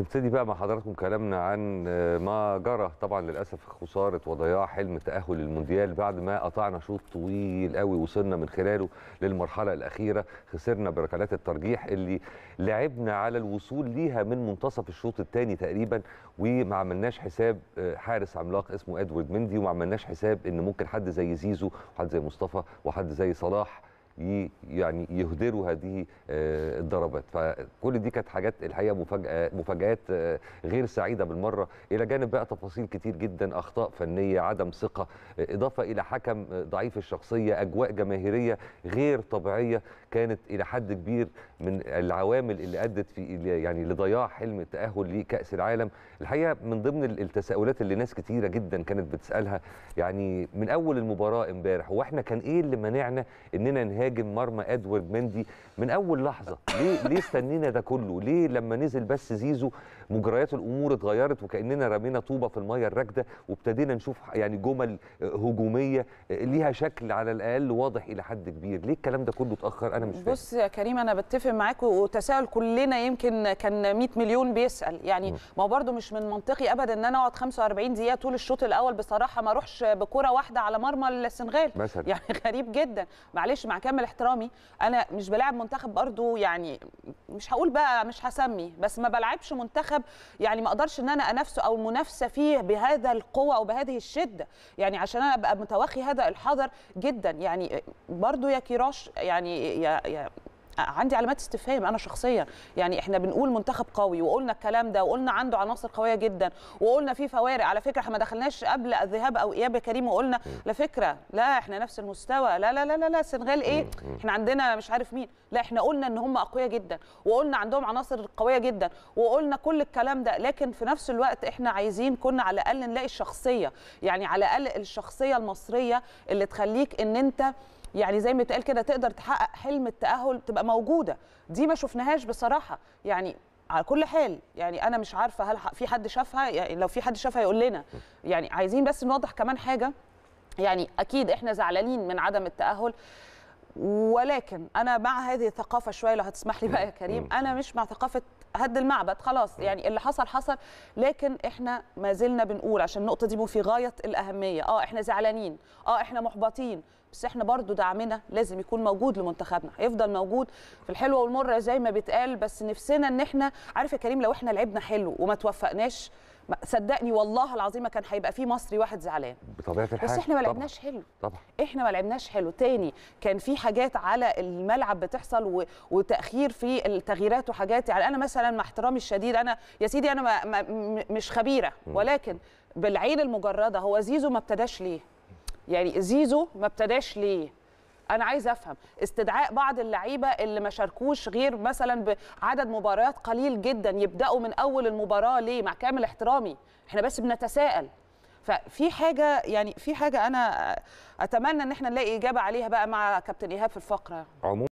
نبتدي بقى مع حضراتكم كلامنا عن آه، ما جرى طبعا للاسف خساره وضياع حلم تاهل المونديال بعد ما قطعنا شوط طويل قوي وصلنا من خلاله للمرحله الاخيره خسرنا بركلات الترجيح اللي لعبنا على الوصول ليها من منتصف الشوط الثاني تقريبا وما عملناش حساب آه، حارس عملاق اسمه ادوارد مندي وما عملناش حساب ان ممكن حد زي زيزو وحد زي مصطفى وحد زي صلاح يعني يهدروا هذه آه، الضربات فكل دي كانت حاجات الحقيقه مفاجاه مفاجات آه، غير سعيده بالمره الى جانب بقى تفاصيل كتير جدا اخطاء فنيه عدم ثقه آه، اضافه الى حكم ضعيف الشخصيه اجواء جماهيريه غير طبيعيه كانت الى حد كبير من العوامل اللي ادت في يعني لضياع حلم التاهل لكاس العالم الحقيقه من ضمن التساؤلات اللي ناس كتيره جدا كانت بتسالها يعني من اول المباراه امبارح هو احنا كان ايه اللي منعنا اننا نهاية مهاجم مرمى ادوارد مندي من اول لحظه ليه ليه استنينا ده كله ليه لما نزل بس زيزو مجريات الامور اتغيرت وكاننا رمينا طوبه في الميه الراكده وابتدينا نشوف يعني جمل هجوميه ليها شكل على الاقل واضح الى حد كبير ليه الكلام ده كله اتاخر انا مش فاهم بص يا كريم انا بتفق معاك وتساؤل كلنا يمكن كان 100 مليون بيسال يعني ما هو برده مش من منطقي ابدا ان انا اقعد 45 دقيقه طول الشوط الاول بصراحه ما اروحش بكره واحده على مرمى السنغال مثلا يعني غريب جدا معلش مع كامل كامل احترامي انا مش بلاعب منتخب برضو يعني مش هقول بقى مش هسمي بس ما بلعبش منتخب يعني ما اقدرش ان انا انافسه او المنافسه فيه بهذا القوه او بهذه الشده يعني عشان انا ابقى متوخي هذا الحذر جدا يعني برضو يا كيراش يعني يا, يا عندي علامات استفهام انا شخصيا يعني احنا بنقول منتخب قوي وقلنا الكلام ده وقلنا عنده عناصر قويه جدا وقلنا في فوارق على فكره احنا ما دخلناش قبل الذهاب او اياب يا كريم وقلنا على فكره لا احنا نفس المستوى لا لا لا لا, لا السنغال ايه احنا عندنا مش عارف مين لا احنا قلنا ان هم اقوياء جدا وقلنا عندهم عناصر قويه جدا وقلنا كل الكلام ده لكن في نفس الوقت احنا عايزين كنا على الاقل نلاقي الشخصيه يعني على الاقل الشخصيه المصريه اللي تخليك ان انت يعني زي ما اتقال كده تقدر تحقق حلم التاهل تبقى موجوده دي ما شفناهاش بصراحه يعني على كل حال يعني انا مش عارفه هل في حد شافها يعني لو في حد شافها يقول لنا يعني عايزين بس نوضح كمان حاجه يعني اكيد احنا زعلانين من عدم التاهل ولكن انا مع هذه الثقافه شويه لو هتسمح لي بقى يا كريم انا مش مع ثقافه هد المعبد خلاص يعني اللي حصل حصل لكن احنا ما زلنا بنقول عشان النقطه دي في غايه الاهميه اه احنا زعلانين اه احنا محبطين بس احنا برضو دعمنا لازم يكون موجود لمنتخبنا هيفضل موجود في الحلوه والمره زي ما بيتقال بس نفسنا ان احنا عارف يا كريم لو احنا لعبنا حلو وما توفقناش صدقني والله العظيم ما كان هيبقى في مصري واحد زعلان بطبيعه الحال بس احنا ما لعبناش حلو طبعا احنا ما لعبناش حلو تاني كان في حاجات على الملعب بتحصل و... وتاخير في التغييرات وحاجات يعني انا مثلا مع احترامي الشديد انا يا سيدي انا ما... ما... مش خبيره ولكن بالعين المجرده هو زيزو ما ابتداش ليه يعني زيزو ما ابتداش ليه انا عايز افهم استدعاء بعض اللعيبه اللي ما شاركوش غير مثلا بعدد مباريات قليل جدا يبداوا من اول المباراه ليه مع كامل احترامي احنا بس بنتساءل ففي حاجه يعني في حاجه انا اتمنى ان احنا نلاقي اجابه عليها بقى مع كابتن ايهاب في الفقره عموما